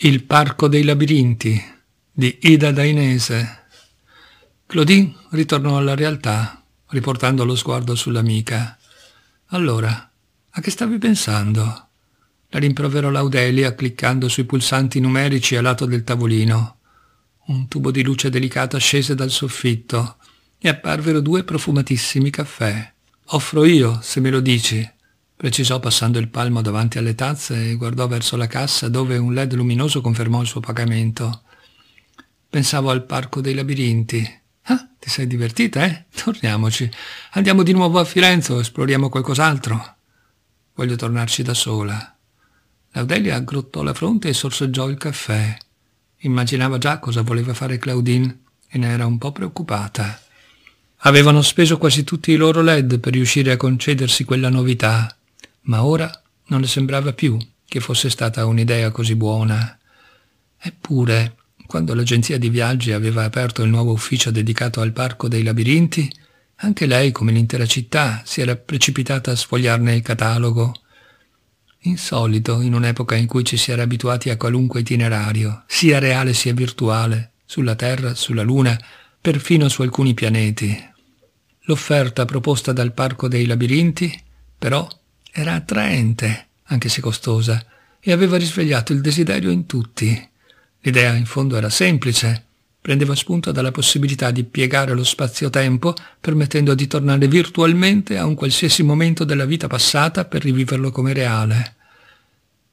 Il parco dei labirinti di Ida Dainese. Claudine ritornò alla realtà, riportando lo sguardo sull'amica. Allora, a che stavi pensando? La rimproverò Laudelia cliccando sui pulsanti numerici a lato del tavolino. Un tubo di luce delicata scese dal soffitto e apparvero due profumatissimi caffè. Offro io, se me lo dici, Precisò passando il palmo davanti alle tazze e guardò verso la cassa dove un led luminoso confermò il suo pagamento. Pensavo al parco dei labirinti. Ah, ti sei divertita, eh? Torniamoci. Andiamo di nuovo a Firenze, esploriamo qualcos'altro. Voglio tornarci da sola. Laudelia aggrottò la fronte e sorseggiò il caffè. Immaginava già cosa voleva fare Claudine e ne era un po' preoccupata. Avevano speso quasi tutti i loro led per riuscire a concedersi quella novità ma ora non le sembrava più che fosse stata un'idea così buona. Eppure, quando l'agenzia di viaggi aveva aperto il nuovo ufficio dedicato al Parco dei Labirinti, anche lei, come l'intera città, si era precipitata a sfogliarne il catalogo. Insolito in un'epoca in cui ci si era abituati a qualunque itinerario, sia reale sia virtuale, sulla Terra, sulla Luna, perfino su alcuni pianeti. L'offerta proposta dal Parco dei Labirinti, però, era attraente, anche se costosa, e aveva risvegliato il desiderio in tutti. L'idea in fondo era semplice. Prendeva spunto dalla possibilità di piegare lo spazio-tempo, permettendo di tornare virtualmente a un qualsiasi momento della vita passata per riviverlo come reale.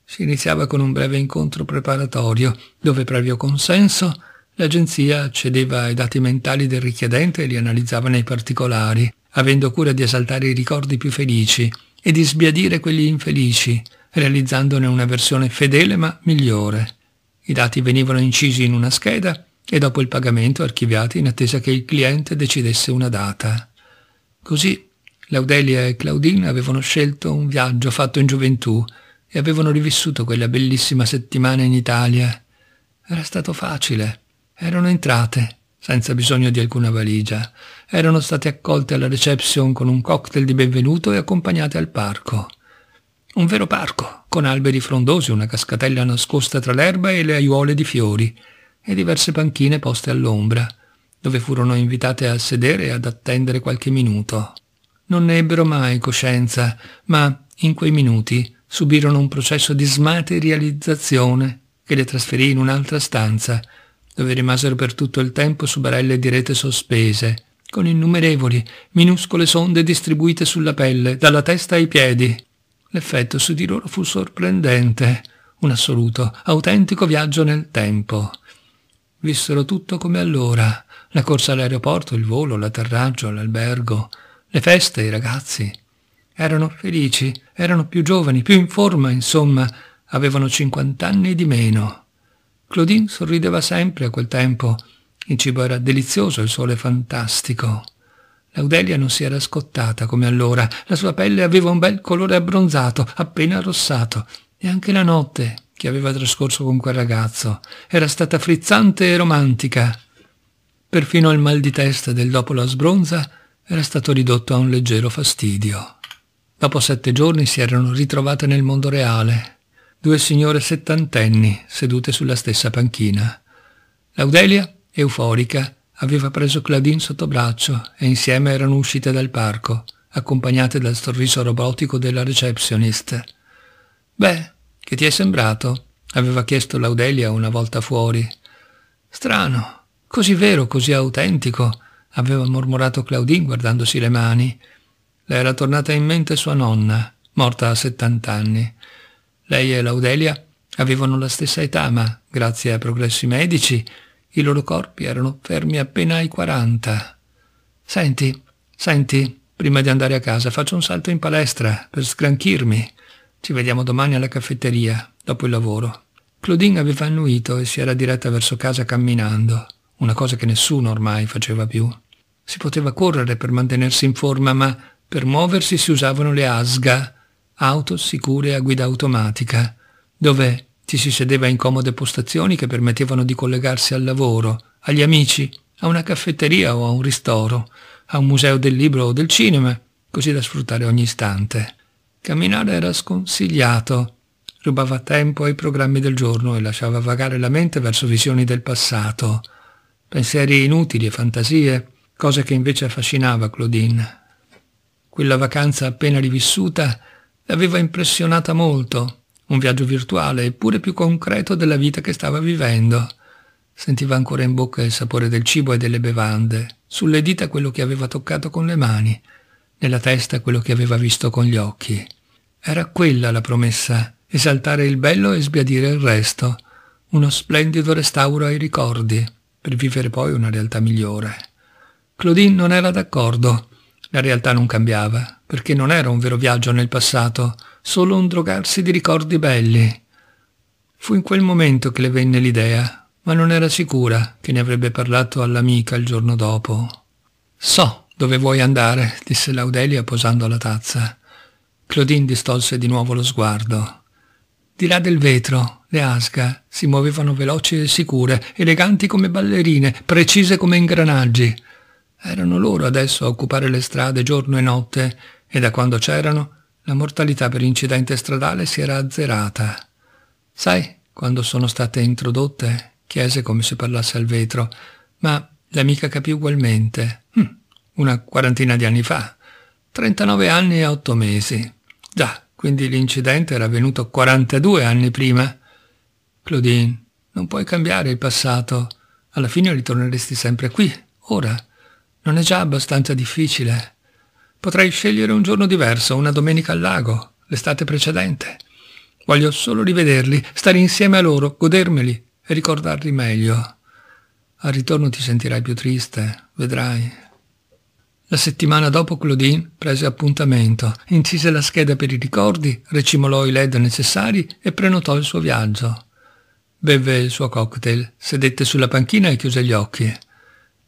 Si iniziava con un breve incontro preparatorio, dove previo consenso l'agenzia accedeva ai dati mentali del richiedente e li analizzava nei particolari, avendo cura di esaltare i ricordi più felici, e di sbiadire quegli infelici, realizzandone una versione fedele ma migliore. I dati venivano incisi in una scheda e dopo il pagamento archiviati in attesa che il cliente decidesse una data. Così Laudelia e Claudine avevano scelto un viaggio fatto in gioventù e avevano rivissuto quella bellissima settimana in Italia. Era stato facile, erano entrate senza bisogno di alcuna valigia. Erano state accolte alla reception con un cocktail di benvenuto e accompagnate al parco. Un vero parco, con alberi frondosi, una cascatella nascosta tra l'erba e le aiuole di fiori, e diverse panchine poste all'ombra, dove furono invitate a sedere e ad attendere qualche minuto. Non ne ebbero mai coscienza, ma in quei minuti subirono un processo di smaterializzazione che le trasferì in un'altra stanza, dove rimasero per tutto il tempo su barelle di rete sospese, con innumerevoli, minuscole sonde distribuite sulla pelle, dalla testa ai piedi. L'effetto su di loro fu sorprendente, un assoluto, autentico viaggio nel tempo. Vissero tutto come allora, la corsa all'aeroporto, il volo, l'atterraggio, l'albergo, le feste, i ragazzi. Erano felici, erano più giovani, più in forma, insomma, avevano cinquant'anni di meno. Claudine sorrideva sempre a quel tempo. Il cibo era delizioso, il sole fantastico. L'Audelia non si era scottata come allora, la sua pelle aveva un bel colore abbronzato, appena rossato, e anche la notte che aveva trascorso con quel ragazzo era stata frizzante e romantica. Perfino il mal di testa del dopo la sbronza era stato ridotto a un leggero fastidio. Dopo sette giorni si erano ritrovate nel mondo reale, due signore settantenni sedute sulla stessa panchina. L'Audelia, euforica, aveva preso Claudine sotto braccio e insieme erano uscite dal parco, accompagnate dal sorriso robotico della receptionist. «Beh, che ti è sembrato?» aveva chiesto l'Audelia una volta fuori. «Strano, così vero, così autentico», aveva mormorato Claudine guardandosi le mani. Le era tornata in mente sua nonna, morta a settant'anni. Lei e Laudelia avevano la stessa età, ma grazie a progressi medici i loro corpi erano fermi appena ai 40. Senti, senti, prima di andare a casa faccio un salto in palestra per scranchirmi. Ci vediamo domani alla caffetteria, dopo il lavoro. Claudine aveva annuito e si era diretta verso casa camminando, una cosa che nessuno ormai faceva più. Si poteva correre per mantenersi in forma, ma per muoversi si usavano le asga, auto sicure a guida automatica, dove ci si sedeva in comode postazioni che permettevano di collegarsi al lavoro, agli amici, a una caffetteria o a un ristoro, a un museo del libro o del cinema, così da sfruttare ogni istante. Camminare era sconsigliato, rubava tempo ai programmi del giorno e lasciava vagare la mente verso visioni del passato, pensieri inutili e fantasie, cose che invece affascinava Claudine. Quella vacanza appena rivissuta l'aveva impressionata molto, un viaggio virtuale eppure più concreto della vita che stava vivendo. Sentiva ancora in bocca il sapore del cibo e delle bevande, sulle dita quello che aveva toccato con le mani, nella testa quello che aveva visto con gli occhi. Era quella la promessa, esaltare il bello e sbiadire il resto, uno splendido restauro ai ricordi, per vivere poi una realtà migliore. Claudine non era d'accordo, la realtà non cambiava, perché non era un vero viaggio nel passato, solo un drogarsi di ricordi belli. Fu in quel momento che le venne l'idea, ma non era sicura che ne avrebbe parlato all'amica il giorno dopo. So dove vuoi andare, disse Laudelia posando la tazza. Claudine distolse di nuovo lo sguardo. Di là del vetro, le asga si muovevano veloci e sicure, eleganti come ballerine, precise come ingranaggi. Erano loro adesso a occupare le strade giorno e notte e da quando c'erano la mortalità per incidente stradale si era azzerata. Sai, quando sono state introdotte, chiese come se parlasse al vetro, ma l'amica capì ugualmente. Hm, una quarantina di anni fa. 39 anni e 8 mesi. Già, quindi l'incidente era avvenuto 42 anni prima. Claudine, non puoi cambiare il passato. Alla fine ritorneresti sempre qui, ora non è già abbastanza difficile. Potrei scegliere un giorno diverso, una domenica al lago, l'estate precedente. Voglio solo rivederli, stare insieme a loro, godermeli e ricordarli meglio. Al ritorno ti sentirai più triste, vedrai. La settimana dopo Claudine prese appuntamento, incise la scheda per i ricordi, recimolò i led necessari e prenotò il suo viaggio. Bevve il suo cocktail, sedette sulla panchina e chiuse gli occhi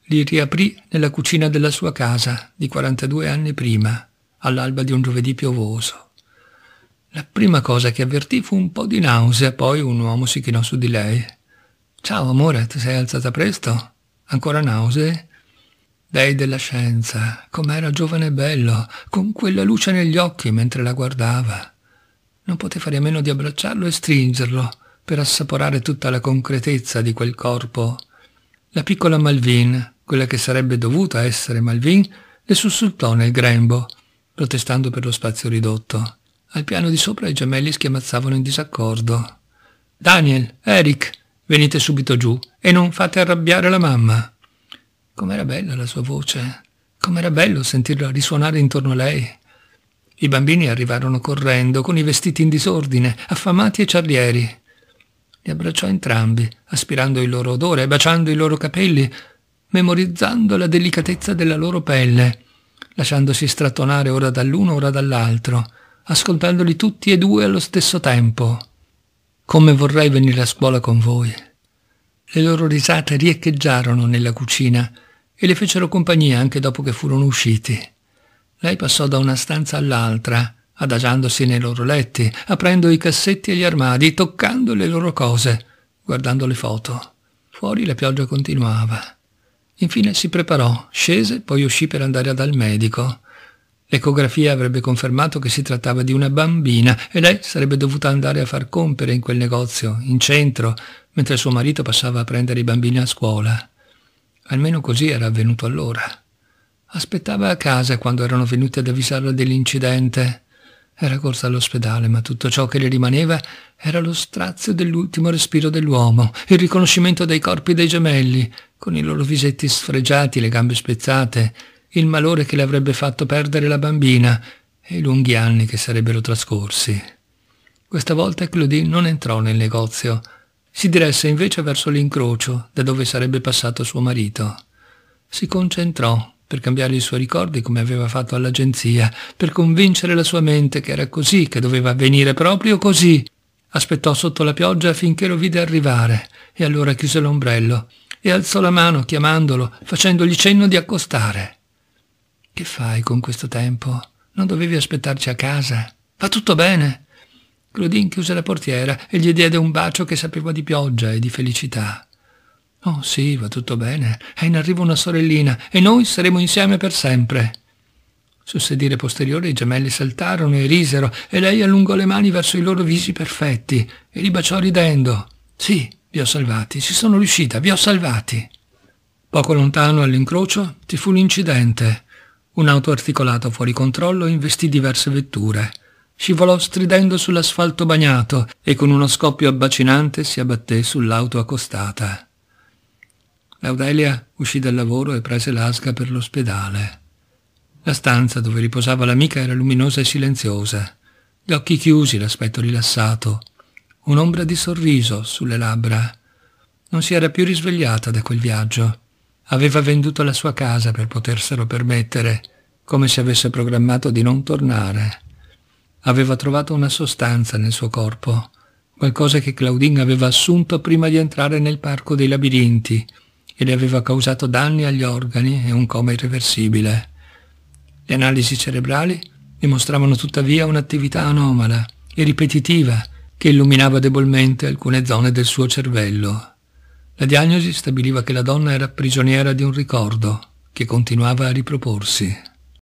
li riaprì nella cucina della sua casa di 42 anni prima, all'alba di un giovedì piovoso. La prima cosa che avvertì fu un po' di nausea, poi un uomo si chinò su di lei. Ciao amore, ti sei alzata presto? Ancora nausea? Lei della scienza, com'era giovane e bello, con quella luce negli occhi mentre la guardava. Non poté fare a meno di abbracciarlo e stringerlo per assaporare tutta la concretezza di quel corpo. La piccola Malvin, quella che sarebbe dovuta essere Malvin, le sussultò nel grembo, protestando per lo spazio ridotto. Al piano di sopra i gemelli schiamazzavano in disaccordo. Daniel, Eric, venite subito giù e non fate arrabbiare la mamma. Com'era bella la sua voce, com'era bello sentirla risuonare intorno a lei. I bambini arrivarono correndo, con i vestiti in disordine, affamati e ciarlieri. Li abbracciò entrambi, aspirando il loro odore, baciando i loro capelli, memorizzando la delicatezza della loro pelle, lasciandosi strattonare ora dall'uno ora dall'altro, ascoltandoli tutti e due allo stesso tempo. Come vorrei venire a scuola con voi. Le loro risate riecheggiarono nella cucina e le fecero compagnia anche dopo che furono usciti. Lei passò da una stanza all'altra, adagiandosi nei loro letti, aprendo i cassetti e gli armadi, toccando le loro cose, guardando le foto. Fuori la pioggia continuava. Infine si preparò, scese, poi uscì per andare dal medico. L'ecografia avrebbe confermato che si trattava di una bambina e lei sarebbe dovuta andare a far compere in quel negozio, in centro, mentre suo marito passava a prendere i bambini a scuola. Almeno così era avvenuto allora. Aspettava a casa quando erano venuti ad avvisarla dell'incidente. Era corsa all'ospedale, ma tutto ciò che le rimaneva era lo strazio dell'ultimo respiro dell'uomo, il riconoscimento dei corpi dei gemelli, con i loro visetti sfregiati, le gambe spezzate, il malore che le avrebbe fatto perdere la bambina e i lunghi anni che sarebbero trascorsi. Questa volta Claudine non entrò nel negozio. Si diresse invece verso l'incrocio, da dove sarebbe passato suo marito. Si concentrò per cambiare i suoi ricordi come aveva fatto all'agenzia, per convincere la sua mente che era così, che doveva avvenire proprio così. Aspettò sotto la pioggia finché lo vide arrivare e allora chiuse l'ombrello e alzò la mano chiamandolo, facendogli cenno di accostare. Che fai con questo tempo? Non dovevi aspettarci a casa? Va tutto bene. Claudine chiuse la portiera e gli diede un bacio che sapeva di pioggia e di felicità. Oh sì, va tutto bene, è in arrivo una sorellina e noi saremo insieme per sempre. Sul sedile posteriore i gemelli saltarono e risero e lei allungò le mani verso i loro visi perfetti e li baciò ridendo. Sì, vi ho salvati, ci sono riuscita, vi ho salvati. Poco lontano all'incrocio ci fu l'incidente. Un auto articolato fuori controllo investì diverse vetture. Scivolò stridendo sull'asfalto bagnato e con uno scoppio abbacinante si abbatté sull'auto accostata. L'Audelia uscì dal lavoro e prese l'asca per l'ospedale. La stanza dove riposava l'amica era luminosa e silenziosa. Gli occhi chiusi, l'aspetto rilassato. Un'ombra di sorriso sulle labbra. Non si era più risvegliata da quel viaggio. Aveva venduto la sua casa per poterselo permettere, come se avesse programmato di non tornare. Aveva trovato una sostanza nel suo corpo, qualcosa che Claudine aveva assunto prima di entrare nel parco dei labirinti, che le aveva causato danni agli organi e un coma irreversibile. Le analisi cerebrali dimostravano tuttavia un'attività anomala e ripetitiva che illuminava debolmente alcune zone del suo cervello. La diagnosi stabiliva che la donna era prigioniera di un ricordo che continuava a riproporsi.